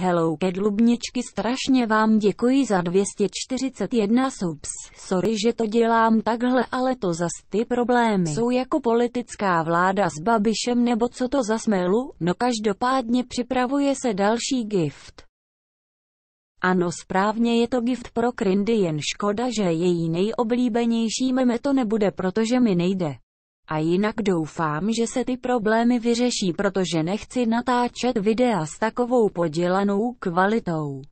Hello Cat Lubničky strašně vám děkuji za 241 subs, sorry že to dělám takhle, ale to zas ty problémy jsou jako politická vláda s Babišem nebo co to za smelu, no každopádně připravuje se další gift. Ano správně je to gift pro Krindy jen škoda, že její nejoblíbenější meme to nebude protože mi nejde. A jinak doufám, že se ty problémy vyřeší, protože nechci natáčet videa s takovou podělanou kvalitou.